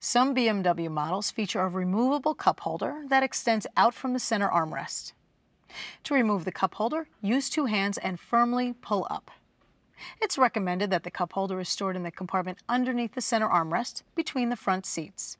Some BMW models feature a removable cup holder that extends out from the center armrest. To remove the cup holder, use two hands and firmly pull up. It's recommended that the cup holder is stored in the compartment underneath the center armrest between the front seats.